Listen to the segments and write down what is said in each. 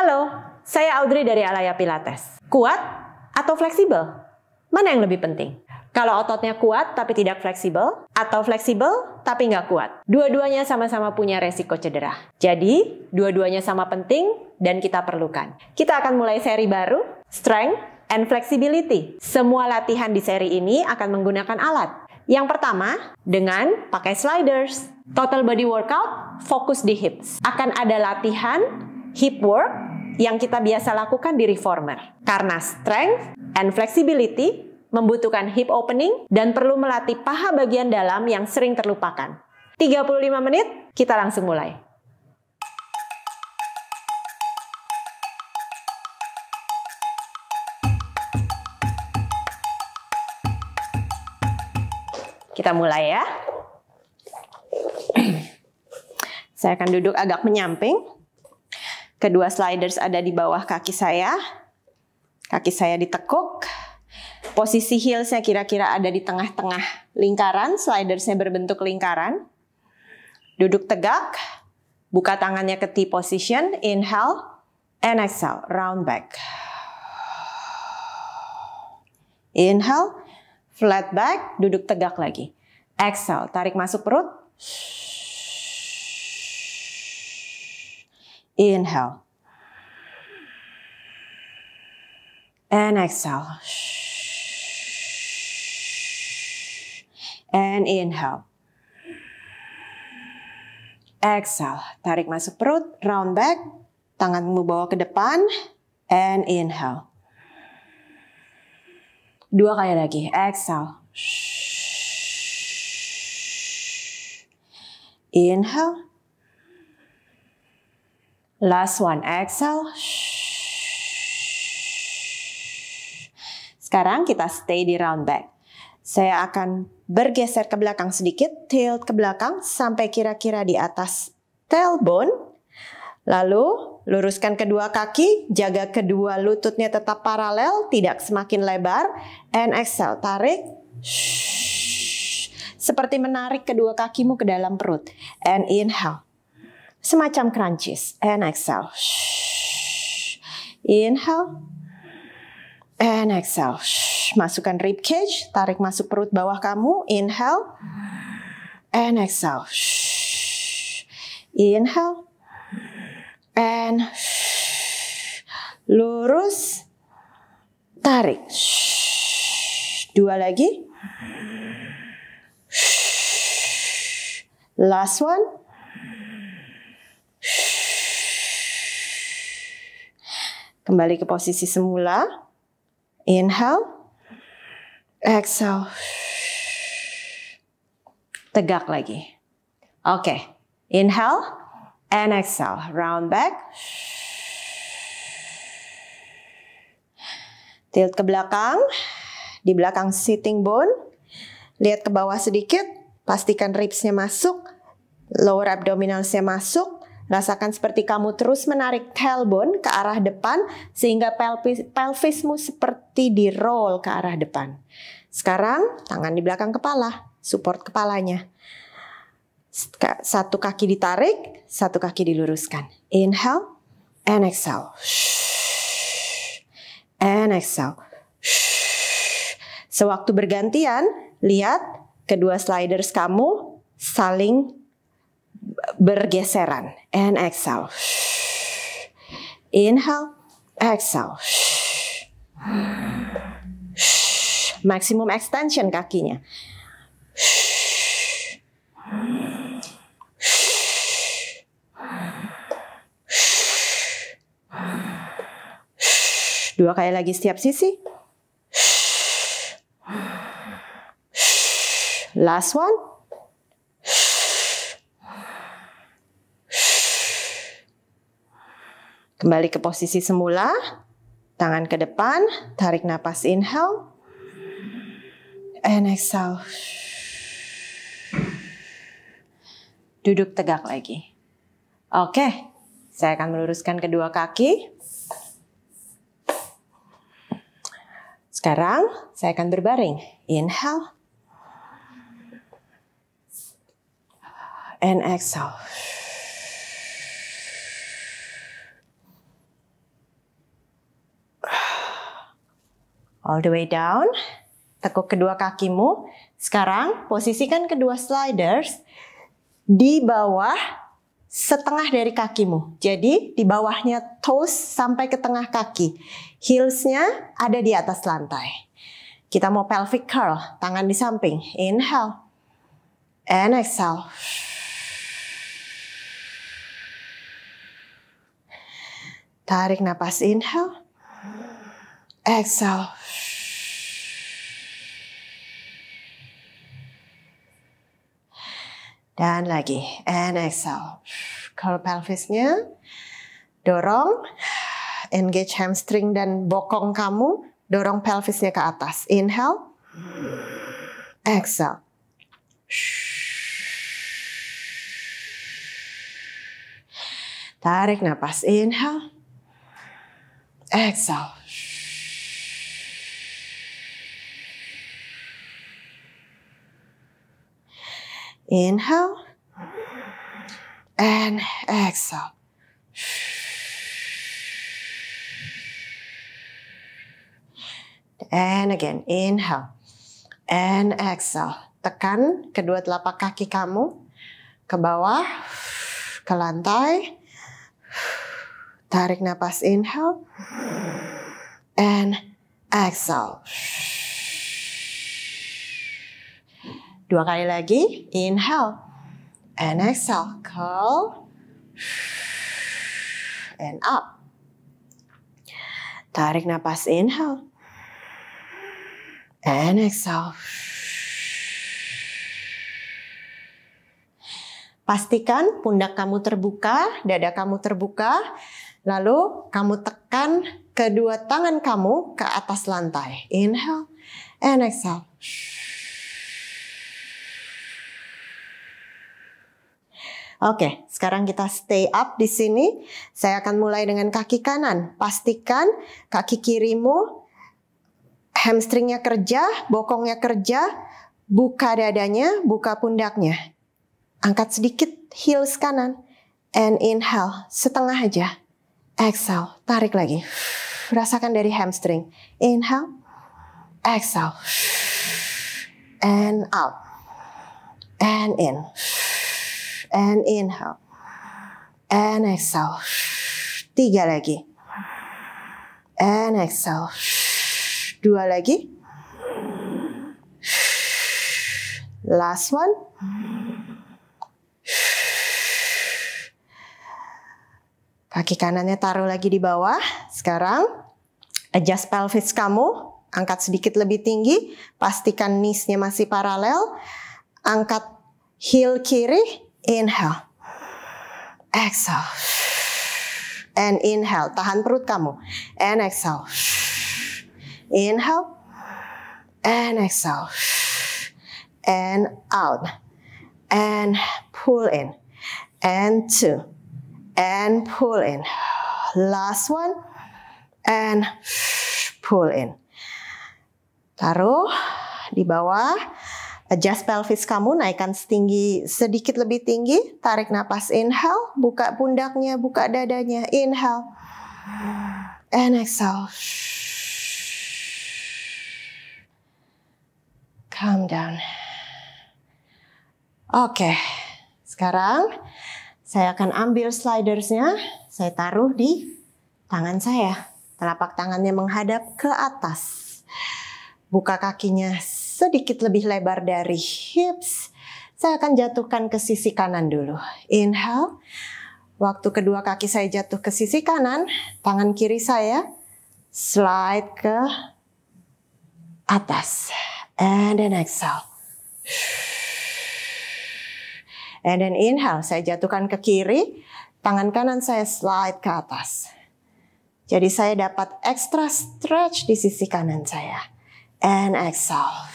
Halo, saya Audrey dari Alaya Pilates. Kuat atau fleksibel? Mana yang lebih penting? Kalau ototnya kuat tapi tidak fleksibel, atau fleksibel tapi nggak kuat. Dua-duanya sama-sama punya resiko cedera. Jadi, dua-duanya sama penting dan kita perlukan. Kita akan mulai seri baru, Strength and Flexibility. Semua latihan di seri ini akan menggunakan alat. Yang pertama, dengan pakai sliders. Total body workout, fokus di hips. Akan ada latihan hip work yang kita biasa lakukan di reformer. Karena strength and flexibility membutuhkan hip opening dan perlu melatih paha bagian dalam yang sering terlupakan. 35 menit, kita langsung mulai. Kita mulai ya. Saya akan duduk agak menyamping. Kedua sliders ada di bawah kaki saya. Kaki saya ditekuk. Posisi heelsnya kira-kira ada di tengah-tengah lingkaran. Slidersnya berbentuk lingkaran. Duduk tegak. Buka tangannya ke T position. Inhale. And exhale. Round back. Inhale. Flat back. Duduk tegak lagi. Exhale. Tarik masuk perut. Inhale. And exhale. And inhale. Exhale. Tarik masuk perut, round back. Tanganmu bawa ke depan. And inhale. Dua kali lagi. Exhale. Inhale. Last one, exhale. Sekarang kita stay di round back. Saya akan bergeser ke belakang sedikit, tilt ke belakang sampai kira-kira di atas tailbone. Lalu luruskan kedua kaki, jaga kedua lututnya tetap paralel, tidak semakin lebar. And exhale, tarik. Seperti menarik kedua kakimu ke dalam perut. And inhale semacam crunches and exhale. Inhale and exhale. Masukkan rib cage, tarik masuk perut bawah kamu. Inhale and exhale. Inhale and lurus tarik. Dua lagi. Last one. Kembali ke posisi semula. Inhale. Exhale. Tegak lagi. Oke. Okay. Inhale and exhale. Round back. Tilt ke belakang. Di belakang sitting bone. Lihat ke bawah sedikit. Pastikan ribsnya masuk. Lower abdominalsnya masuk Rasakan seperti kamu terus menarik tailbone ke arah depan sehingga pelvis, pelvismu seperti di roll ke arah depan. Sekarang tangan di belakang kepala, support kepalanya. Satu kaki ditarik, satu kaki diluruskan. Inhale and exhale. And exhale. Sewaktu bergantian, lihat kedua sliders kamu saling bergeseran. And exhale. Inhale, exhale. Maximum extension kakinya. Dua kali lagi setiap sisi. Last one. Kembali ke posisi semula, tangan ke depan, tarik nafas inhale, and exhale. Duduk tegak lagi. Oke, saya akan meluruskan kedua kaki. Sekarang saya akan berbaring. Inhale. And exhale. all the way down. Tekuk kedua kakimu. Sekarang posisikan kedua sliders di bawah setengah dari kakimu. Jadi di bawahnya toes sampai ke tengah kaki. Heelsnya ada di atas lantai. Kita mau pelvic curl, tangan di samping. Inhale. And exhale. Tarik nafas inhale. Exhale. Dan lagi. And exhale. Curl pelvisnya. Dorong. Engage hamstring dan bokong kamu. Dorong pelvisnya ke atas. Inhale. Exhale. Tarik nafas. Inhale. Exhale. Inhale and exhale. And again, inhale and exhale. Tekan kedua telapak kaki kamu ke bawah, ke lantai. Tarik nafas, inhale and exhale. Dua kali lagi. Inhale. And exhale. Curl. And up. Tarik nafas, Inhale. And exhale. Pastikan pundak kamu terbuka, dada kamu terbuka, lalu kamu tekan kedua tangan kamu ke atas lantai. Inhale and exhale. Oke, sekarang kita stay up di sini. Saya akan mulai dengan kaki kanan. Pastikan kaki kirimu hamstringnya kerja, bokongnya kerja, buka dadanya, buka pundaknya. Angkat sedikit heels kanan. And inhale, setengah aja. Exhale, tarik lagi. Rasakan dari hamstring. Inhale, exhale. And out. And in and inhale and exhale tiga lagi and exhale dua lagi last one kaki kanannya taruh lagi di bawah sekarang adjust pelvis kamu angkat sedikit lebih tinggi, pastikan knees-nya masih paralel, angkat heel kiri, Inhale. Exhale. And inhale. Tahan perut kamu. And exhale. Inhale. And exhale. And out. And pull in. And two. And pull in. Last one. And pull in. Taruh di bawah Adjust pelvis kamu, naikkan setinggi sedikit lebih tinggi. Tarik napas, inhale. Buka pundaknya, buka dadanya, inhale. And exhale. Calm down. Oke, sekarang saya akan ambil slidersnya. Saya taruh di tangan saya. Telapak tangannya menghadap ke atas. Buka kakinya sedikit lebih lebar dari hips. Saya akan jatuhkan ke sisi kanan dulu. Inhale. Waktu kedua kaki saya jatuh ke sisi kanan, tangan kiri saya slide ke atas. And then exhale. And then inhale, saya jatuhkan ke kiri, tangan kanan saya slide ke atas. Jadi saya dapat extra stretch di sisi kanan saya and exhale.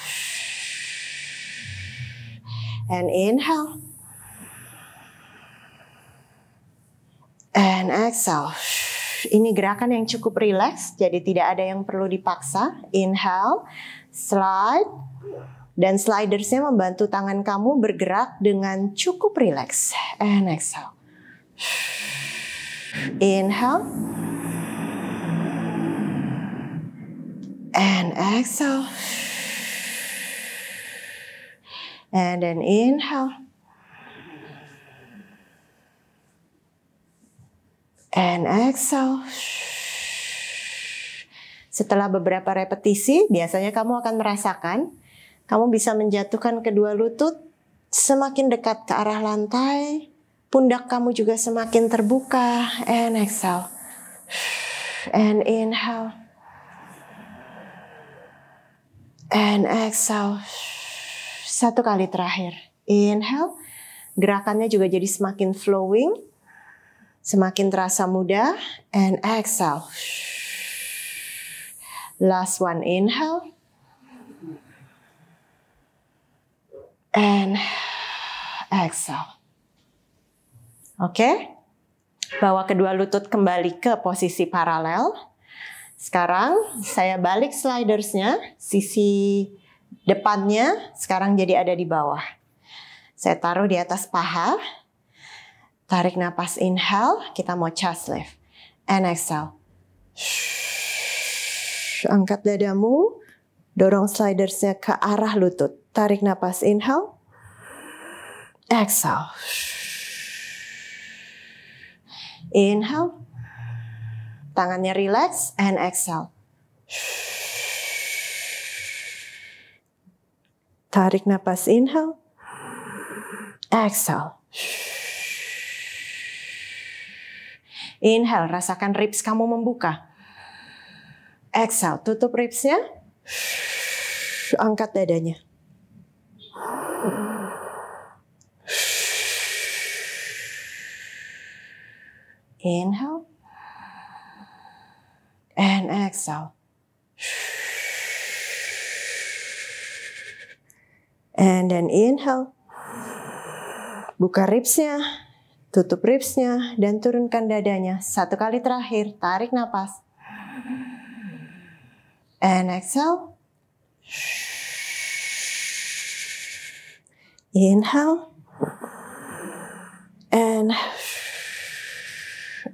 And inhale. And exhale. Ini gerakan yang cukup rileks, jadi tidak ada yang perlu dipaksa. Inhale, slide, dan slidersnya membantu tangan kamu bergerak dengan cukup rileks. And exhale. Inhale. and exhale. And then inhale. And exhale. Setelah beberapa repetisi, biasanya kamu akan merasakan kamu bisa menjatuhkan kedua lutut semakin dekat ke arah lantai, pundak kamu juga semakin terbuka. And exhale. And inhale. and exhale. Satu kali terakhir. Inhale. Gerakannya juga jadi semakin flowing. Semakin terasa mudah. And exhale. Last one, inhale. And exhale. Oke. Okay? Bawa kedua lutut kembali ke posisi paralel. Sekarang saya balik slidersnya, sisi depannya sekarang jadi ada di bawah. Saya taruh di atas paha, tarik nafas inhale, kita mau chest lift. And exhale. Angkat dadamu, dorong slidersnya ke arah lutut. Tarik nafas inhale, exhale. Inhale, Tangannya relax and exhale. Tarik nafas inhale. Exhale. Inhale, rasakan ribs kamu membuka. Exhale, tutup ribsnya. Angkat dadanya. Inhale and exhale. And then inhale. Buka ribsnya, tutup ribsnya, dan turunkan dadanya. Satu kali terakhir, tarik nafas. And exhale. Inhale. And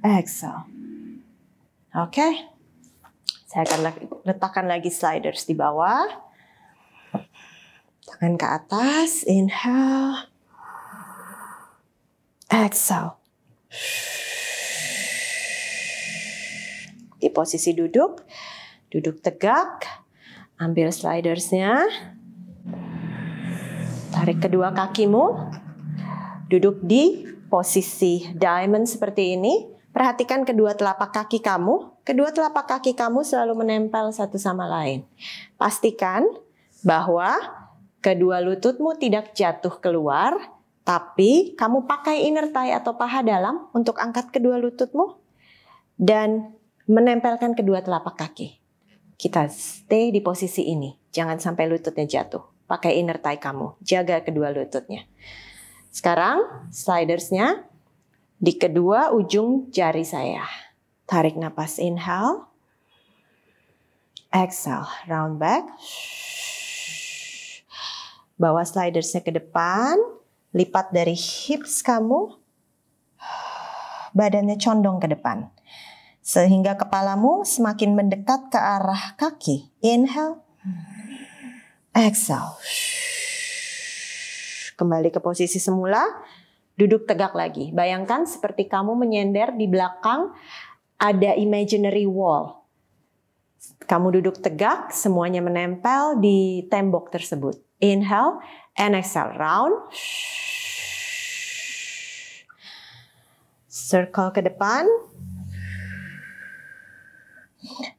exhale. Okay. Saya akan letakkan lagi sliders di bawah. Tangan ke atas, inhale. Exhale. Di posisi duduk, duduk tegak. Ambil slidersnya. Tarik kedua kakimu. Duduk di posisi diamond seperti ini Perhatikan kedua telapak kaki kamu. Kedua telapak kaki kamu selalu menempel satu sama lain. Pastikan bahwa kedua lututmu tidak jatuh keluar, tapi kamu pakai inner thigh atau paha dalam untuk angkat kedua lututmu dan menempelkan kedua telapak kaki. Kita stay di posisi ini. Jangan sampai lututnya jatuh. Pakai inner thigh kamu. Jaga kedua lututnya. Sekarang slidersnya di kedua ujung jari saya. Tarik nafas inhale. Exhale, round back. Bawa slidersnya ke depan. Lipat dari hips kamu. Badannya condong ke depan. Sehingga kepalamu semakin mendekat ke arah kaki. Inhale. Exhale. Kembali ke posisi semula duduk tegak lagi. Bayangkan seperti kamu menyender di belakang ada imaginary wall. Kamu duduk tegak, semuanya menempel di tembok tersebut. Inhale and exhale round. Circle ke depan.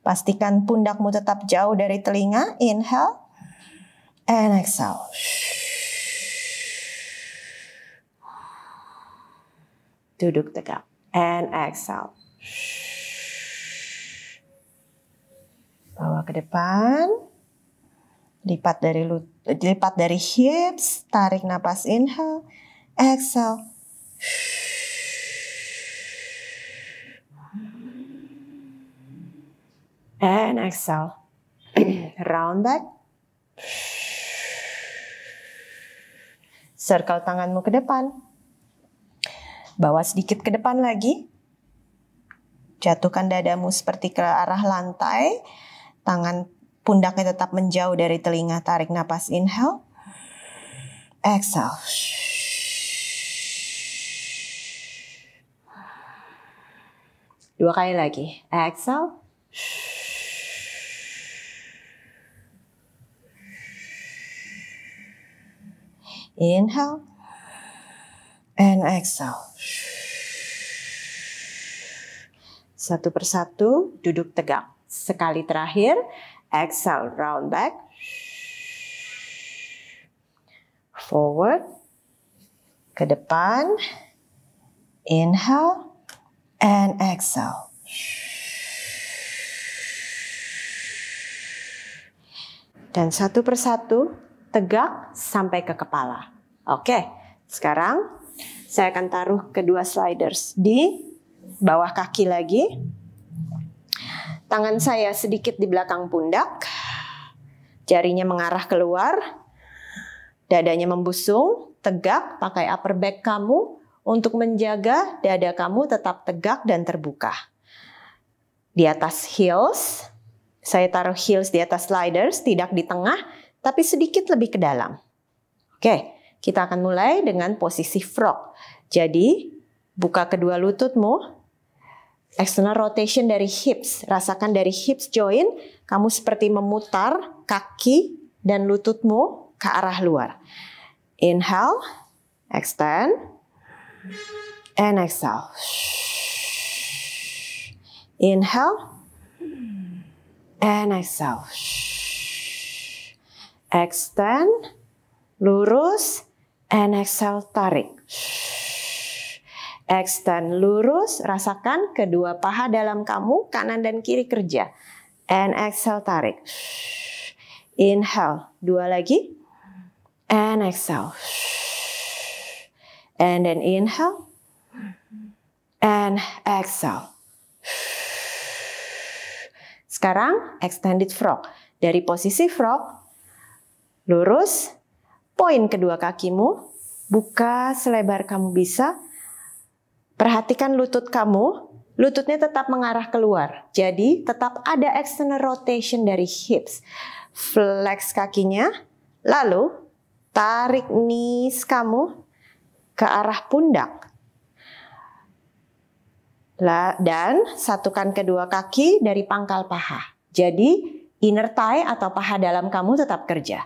Pastikan pundakmu tetap jauh dari telinga. Inhale and exhale. Duduk tegap. And exhale. Bawa ke depan. Lipat dari lut lipat dari hips, tarik napas inhale, exhale. And exhale. Round back. Circle tanganmu ke depan. Bawa sedikit ke depan lagi. Jatuhkan dadamu seperti ke arah lantai. Tangan pundaknya tetap menjauh dari telinga. Tarik napas inhale. Exhale. Dua kali lagi. Exhale. Inhale and exhale. Satu persatu duduk tegak. Sekali terakhir, exhale, round back. Forward, ke depan. Inhale, and exhale. Dan satu persatu tegak sampai ke kepala. Oke, sekarang saya akan taruh kedua sliders di bawah kaki lagi. Tangan saya sedikit di belakang pundak. Jarinya mengarah keluar. Dadanya membusung, tegak, pakai upper back kamu untuk menjaga dada kamu tetap tegak dan terbuka. Di atas heels, saya taruh heels di atas sliders, tidak di tengah, tapi sedikit lebih ke dalam. Oke, kita akan mulai dengan posisi frog. Jadi, buka kedua lututmu. External rotation dari hips. Rasakan dari hips joint, kamu seperti memutar kaki dan lututmu ke arah luar. Inhale, extend, and exhale. Inhale, and exhale. Extend, lurus, and exhale tarik. Extend lurus, rasakan kedua paha dalam kamu, kanan dan kiri kerja. And exhale tarik. Inhale, dua lagi. And exhale. And then inhale. And exhale. Sekarang extended frog. Dari posisi frog, lurus, Poin kedua kakimu, buka selebar kamu bisa. Perhatikan lutut kamu, lututnya tetap mengarah keluar. Jadi tetap ada external rotation dari hips. Flex kakinya, lalu tarik knees kamu ke arah pundak. Dan satukan kedua kaki dari pangkal paha. Jadi inner thigh atau paha dalam kamu tetap kerja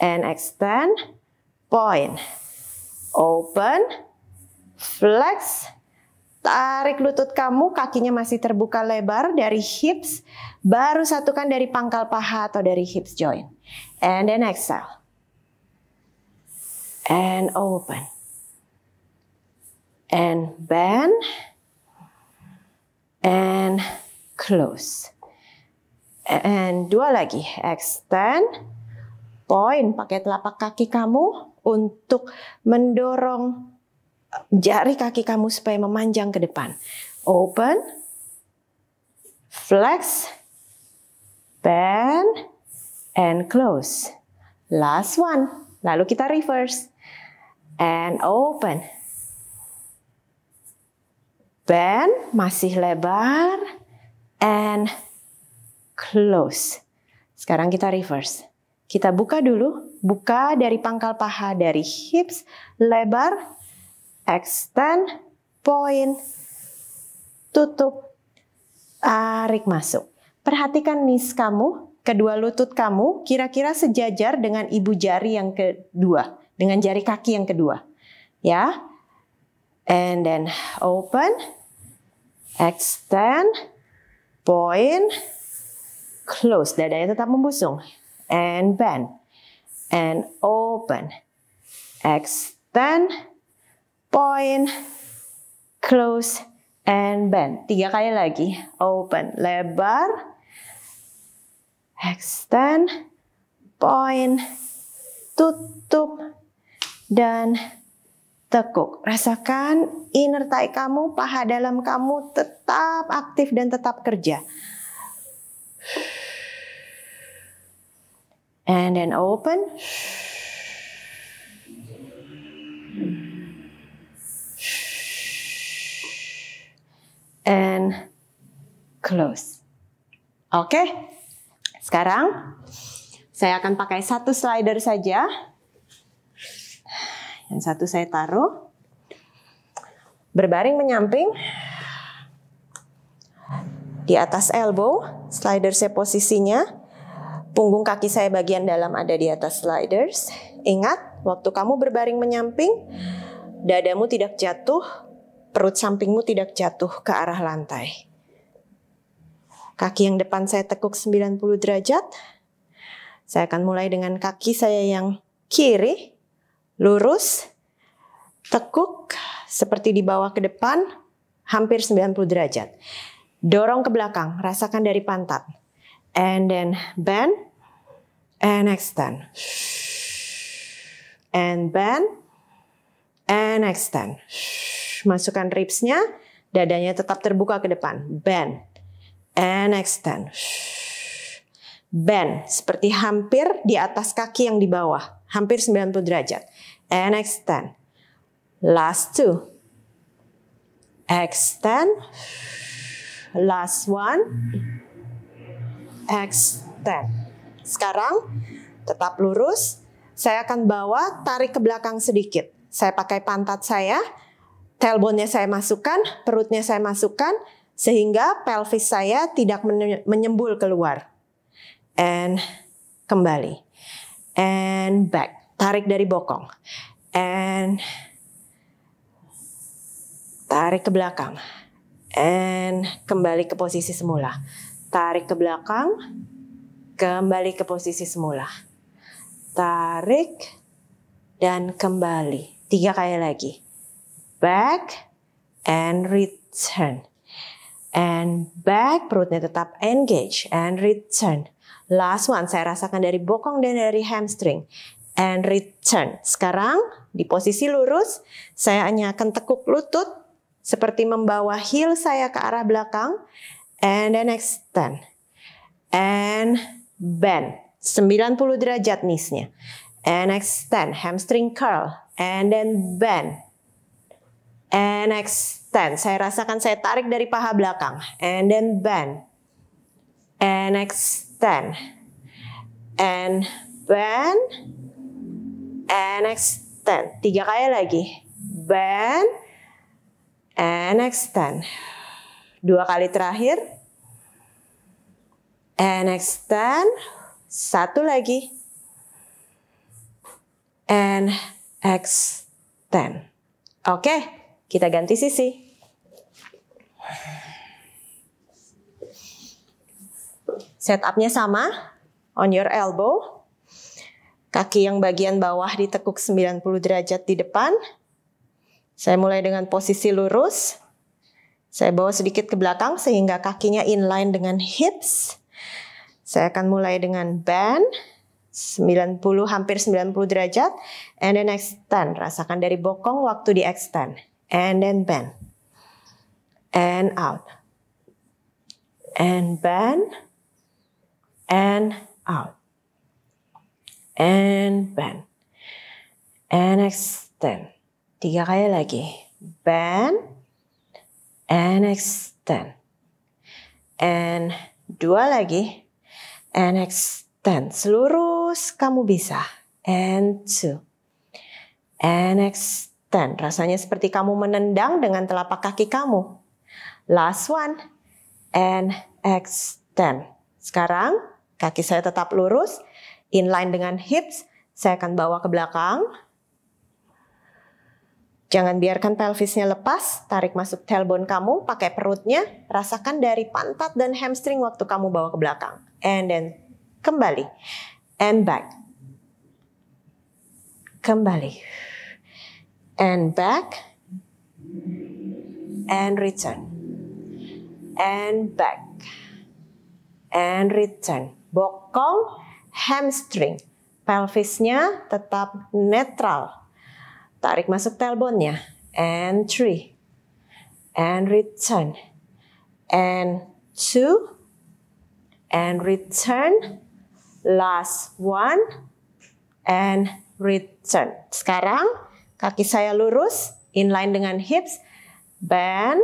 and extend, point, open, flex, tarik lutut kamu, kakinya masih terbuka lebar dari hips, baru satukan dari pangkal paha atau dari hips joint. And then exhale. And open. And bend. And close. And dua lagi, extend poin pakai telapak kaki kamu untuk mendorong eh, jari kaki kamu supaya memanjang ke depan. Open, flex, bend, and close. Last one. Lalu kita reverse. And open. Bend, masih lebar. And close. Sekarang kita reverse. Kita buka dulu, buka dari pangkal paha dari hips, lebar, extend, point, tutup, tarik masuk. Perhatikan nis kamu, kedua lutut kamu kira-kira sejajar dengan ibu jari yang kedua, dengan jari kaki yang kedua. Ya. And then open, extend, point, close. Dadanya tetap membusung and bend and open. Extend, point, close, and bend. Tiga kali lagi. Open, lebar, extend, point, tutup, dan tekuk. Rasakan inner thigh kamu, paha dalam kamu tetap aktif dan tetap kerja and then open. And close. Oke, okay. sekarang saya akan pakai satu slider saja. Yang satu saya taruh. Berbaring menyamping. Di atas elbow, slider saya posisinya Punggung kaki saya bagian dalam ada di atas sliders. Ingat, waktu kamu berbaring menyamping, dadamu tidak jatuh, perut sampingmu tidak jatuh ke arah lantai. Kaki yang depan saya tekuk 90 derajat. Saya akan mulai dengan kaki saya yang kiri, lurus, tekuk seperti di bawah ke depan, hampir 90 derajat. Dorong ke belakang, rasakan dari pantat and then bend and extend and bend and extend masukkan ribsnya dadanya tetap terbuka ke depan bend and extend bend seperti hampir di atas kaki yang di bawah hampir 90 derajat and extend last two extend last one extend. Sekarang tetap lurus, saya akan bawa tarik ke belakang sedikit. Saya pakai pantat saya, tailbone-nya saya masukkan, perutnya saya masukkan, sehingga pelvis saya tidak menyembul keluar. And kembali. And back. Tarik dari bokong. And tarik ke belakang. And kembali ke posisi semula. Tarik ke belakang, kembali ke posisi semula. Tarik dan kembali. Tiga kali lagi. Back and return. And back, perutnya tetap engage and return. Last one, saya rasakan dari bokong dan dari hamstring. And return. Sekarang di posisi lurus, saya hanya akan tekuk lutut seperti membawa heel saya ke arah belakang and then extend and bend 90 derajat kneesnya and extend hamstring curl and then bend and extend saya rasakan saya tarik dari paha belakang and then bend and extend and bend and extend tiga kali lagi bend and extend Dua kali terakhir. And extend. Satu lagi. And extend. Oke, kita ganti sisi. Setupnya sama. On your elbow. Kaki yang bagian bawah ditekuk 90 derajat di depan. Saya mulai dengan posisi lurus. Saya bawa sedikit ke belakang sehingga kakinya inline dengan hips. Saya akan mulai dengan bend. 90 hampir 90 derajat and then extend rasakan dari bokong waktu di extend and then bend and out and bend and out and bend and extend tiga kali lagi bend and extend. And dua lagi, and extend. Seluruh kamu bisa. And two. And extend. Rasanya seperti kamu menendang dengan telapak kaki kamu. Last one. And extend. Sekarang kaki saya tetap lurus, inline dengan hips. Saya akan bawa ke belakang, Jangan biarkan pelvisnya lepas, tarik masuk tailbone kamu, pakai perutnya, rasakan dari pantat dan hamstring waktu kamu bawa ke belakang. And then kembali. And back. Kembali. And back. And return. And back. And return. Bokong, hamstring. Pelvisnya tetap netral Tarik masuk telponnya. And three. And return. And two. And return. Last one. And return. Sekarang kaki saya lurus. Inline dengan hips. Bend.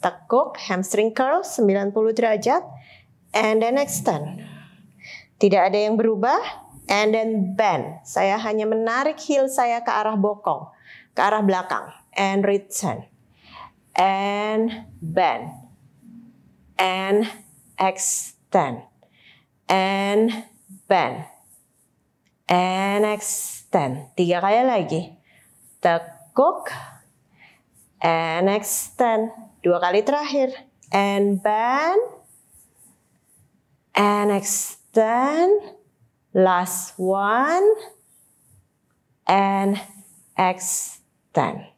Tekuk. Hamstring curl 90 derajat. And then extend. Tidak ada yang berubah and then bend. Saya hanya menarik heel saya ke arah bokong, ke arah belakang, and return, and bend, and extend, and bend, and extend. Tiga kali lagi. Tekuk, and extend. Dua kali terakhir. And bend, and extend, last one, and extend.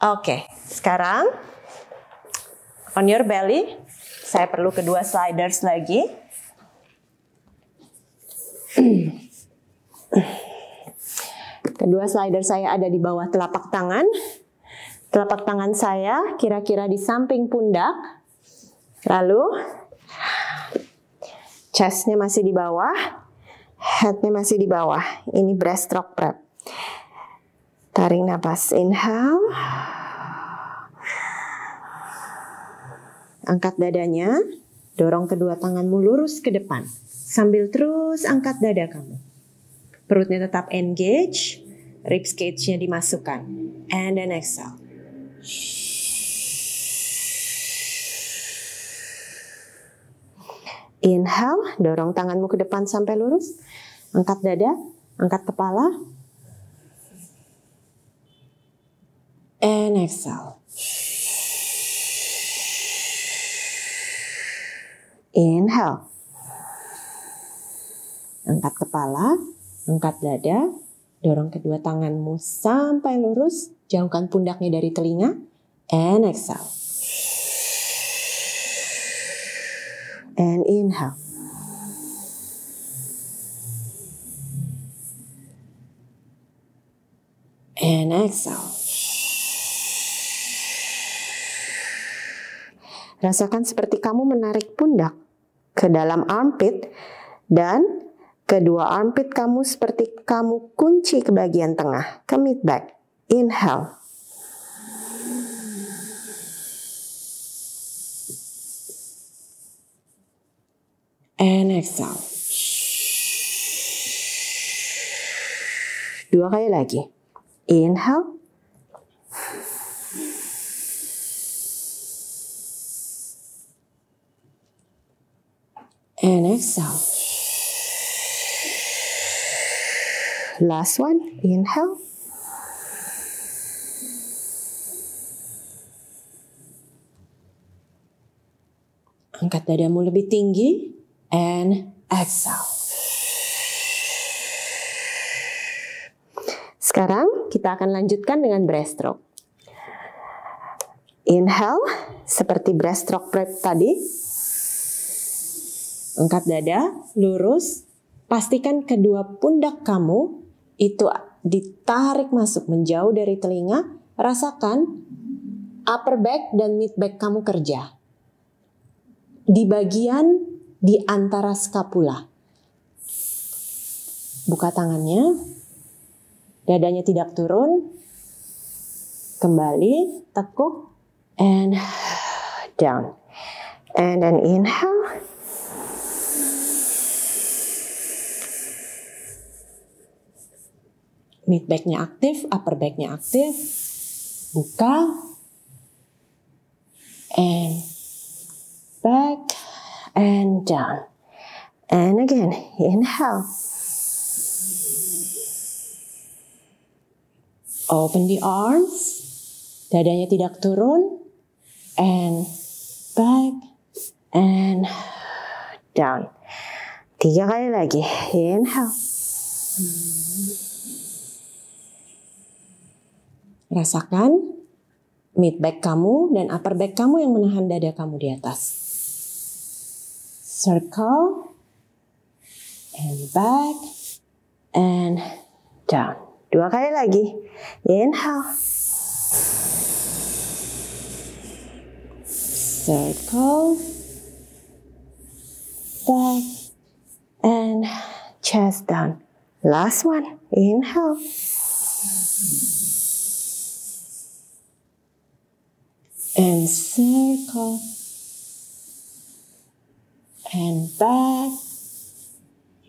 Oke, okay, sekarang on your belly, saya perlu kedua sliders lagi. Kedua slider saya ada di bawah telapak tangan. Telapak tangan saya kira-kira di samping pundak. Lalu chestnya masih di bawah headnya masih di bawah. Ini breaststroke prep. Tarik nafas, inhale. Angkat dadanya, dorong kedua tanganmu lurus ke depan. Sambil terus angkat dada kamu. Perutnya tetap engage, rib cage-nya dimasukkan. And then exhale. Inhale, dorong tanganmu ke depan sampai lurus. Angkat dada, angkat kepala. And exhale. Inhale. Angkat kepala, angkat dada, dorong kedua tanganmu sampai lurus, jauhkan pundaknya dari telinga. And exhale. And inhale. and exhale. Rasakan seperti kamu menarik pundak ke dalam armpit dan kedua armpit kamu seperti kamu kunci ke bagian tengah, ke mid back. Inhale. And exhale. Dua kali lagi. Inhale. And exhale. Last one. Inhale. Angkat dadamu lebih tinggi. And exhale. Sekarang kita akan lanjutkan dengan breaststroke. Inhale, seperti breaststroke tadi. Angkat dada, lurus. Pastikan kedua pundak kamu itu ditarik masuk menjauh dari telinga. Rasakan upper back dan mid back kamu kerja. Di bagian di antara skapula. Buka tangannya, dadanya tidak turun. Kembali, tekuk, and down. And then inhale. Mid backnya aktif, upper backnya aktif. Buka. And back and down. And again, inhale. Open the arms. Dadanya tidak turun. And back and down. Tiga kali lagi. Inhale. Rasakan mid back kamu dan upper back kamu yang menahan dada kamu di atas. Circle and back and down. Dua kali lagi. Inhale. Circle. Back. And chest down. Last one. Inhale. And circle. And back.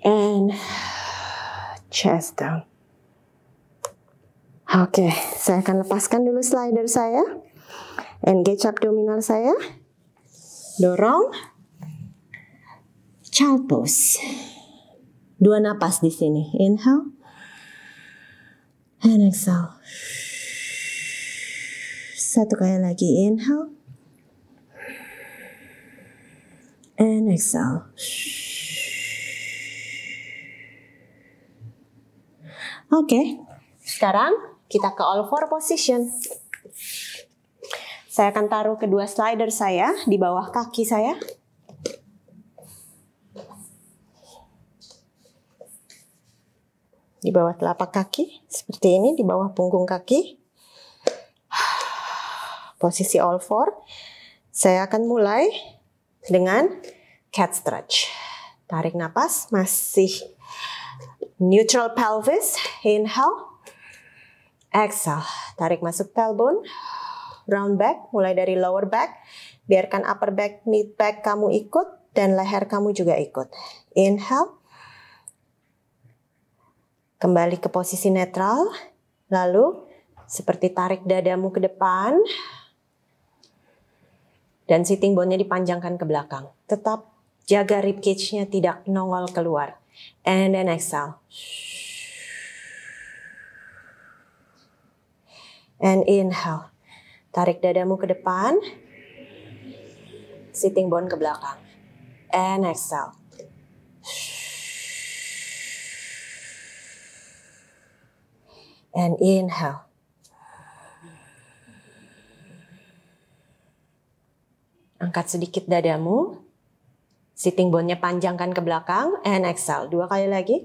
And chest down. Oke, okay, saya akan lepaskan dulu slider saya. Engage abdominal saya. Dorong. Child pose. Dua napas di sini. Inhale. And exhale. Satu kali lagi. Inhale. And exhale. Oke. Okay. Sekarang kita ke all four position. Saya akan taruh kedua slider saya di bawah kaki saya. Di bawah telapak kaki, seperti ini, di bawah punggung kaki. Posisi all four. Saya akan mulai dengan cat stretch. Tarik nafas masih neutral pelvis, inhale. Exhale, tarik masuk tailbone. Round back, mulai dari lower back. Biarkan upper back, mid back kamu ikut, dan leher kamu juga ikut. Inhale. Kembali ke posisi netral. Lalu, seperti tarik dadamu ke depan. Dan sitting bone-nya dipanjangkan ke belakang. Tetap jaga ribcage nya tidak nongol keluar. And then exhale. and inhale. Tarik dadamu ke depan. Sitting bone ke belakang. And exhale. And inhale. Angkat sedikit dadamu. Sitting bone-nya panjangkan ke belakang. And exhale. Dua kali lagi.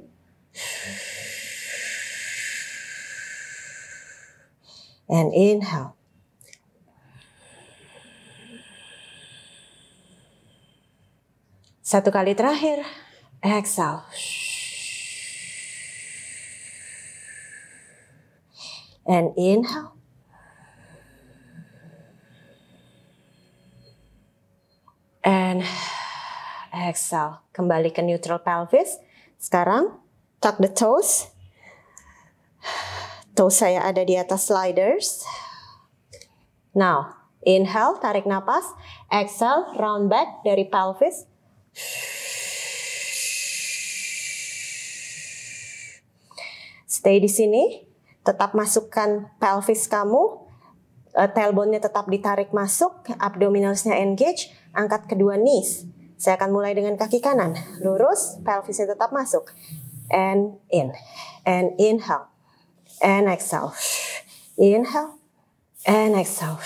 and inhale. Satu kali terakhir, exhale. And inhale. And exhale. Kembali ke neutral pelvis. Sekarang, tuck the toes. Toes saya ada di atas sliders. Now, inhale, tarik nafas. Exhale, round back dari pelvis. Stay di sini. Tetap masukkan pelvis kamu. Eh, tailbone-nya tetap ditarik masuk. Abdominalsnya engage. Angkat kedua knees. Saya akan mulai dengan kaki kanan. Lurus, pelvisnya tetap masuk. And in. And inhale and exhale. Inhale and exhale.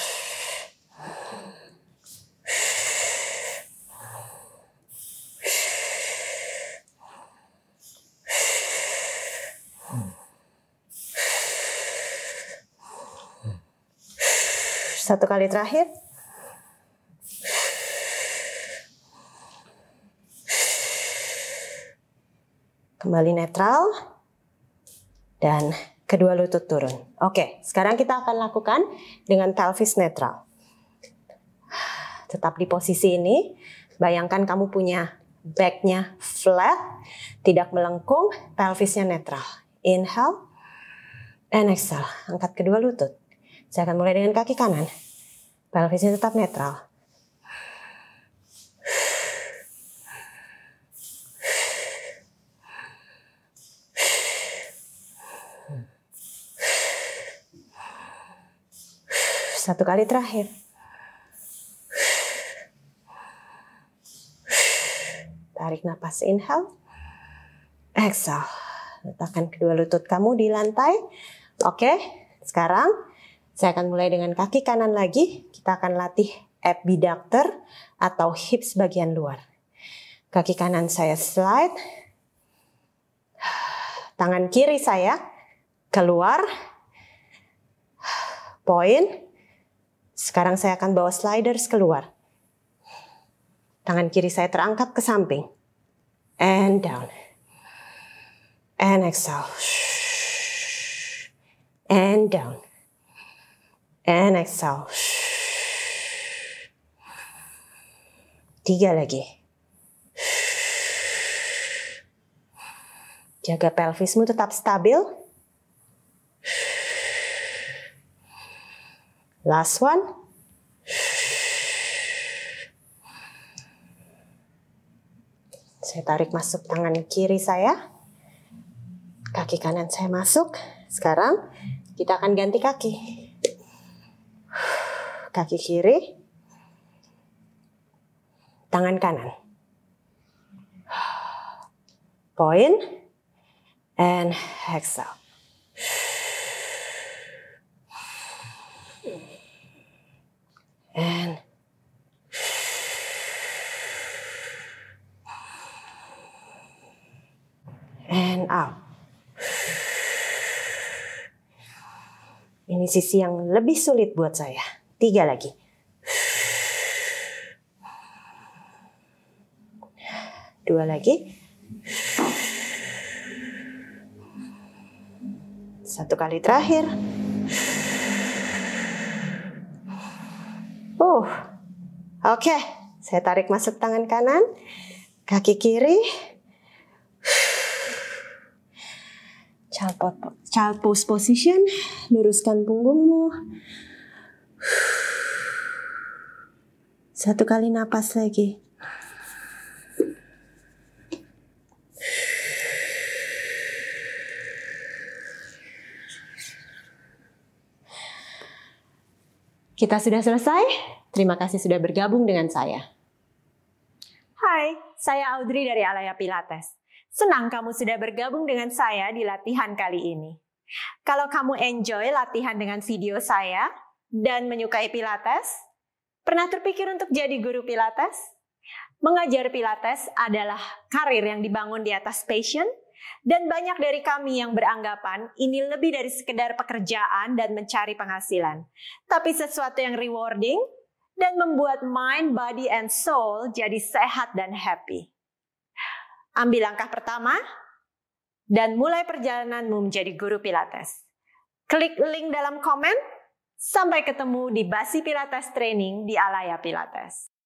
Satu kali terakhir. Kembali netral. Dan kedua lutut turun. Oke, sekarang kita akan lakukan dengan pelvis netral. Tetap di posisi ini, bayangkan kamu punya backnya flat, tidak melengkung, pelvisnya netral. Inhale, and exhale. Angkat kedua lutut. Saya akan mulai dengan kaki kanan. Pelvisnya tetap netral. Satu kali terakhir. Tarik nafas inhale. Exhale. Letakkan kedua lutut kamu di lantai. Oke, sekarang saya akan mulai dengan kaki kanan lagi. Kita akan latih abductor atau hips bagian luar. Kaki kanan saya slide. Tangan kiri saya keluar. Point. Sekarang saya akan bawa sliders keluar. Tangan kiri saya terangkat ke samping. And down. And exhale. And down. And exhale. Tiga lagi. Jaga pelvismu tetap stabil. Last one. Saya tarik masuk tangan kiri saya. Kaki kanan saya masuk. Sekarang kita akan ganti kaki. Kaki kiri. Tangan kanan. Point. And exhale. and and out. Ini sisi yang lebih sulit buat saya. Tiga lagi. Dua lagi. Satu kali terakhir. Uh, oke. Okay. Saya tarik masuk tangan kanan, kaki kiri. Child, pose position, luruskan punggungmu. Satu kali napas lagi. Kita sudah selesai. Terima kasih sudah bergabung dengan saya. Hai, saya Audrey dari Alaya Pilates. Senang kamu sudah bergabung dengan saya di latihan kali ini. Kalau kamu enjoy latihan dengan video saya dan menyukai Pilates, pernah terpikir untuk jadi guru Pilates? Mengajar Pilates adalah karir yang dibangun di atas passion dan banyak dari kami yang beranggapan ini lebih dari sekedar pekerjaan dan mencari penghasilan. Tapi sesuatu yang rewarding dan membuat mind, body, and soul jadi sehat dan happy. Ambil langkah pertama dan mulai perjalananmu menjadi guru Pilates. Klik link dalam komen. Sampai ketemu di Basi Pilates Training di Alaya Pilates.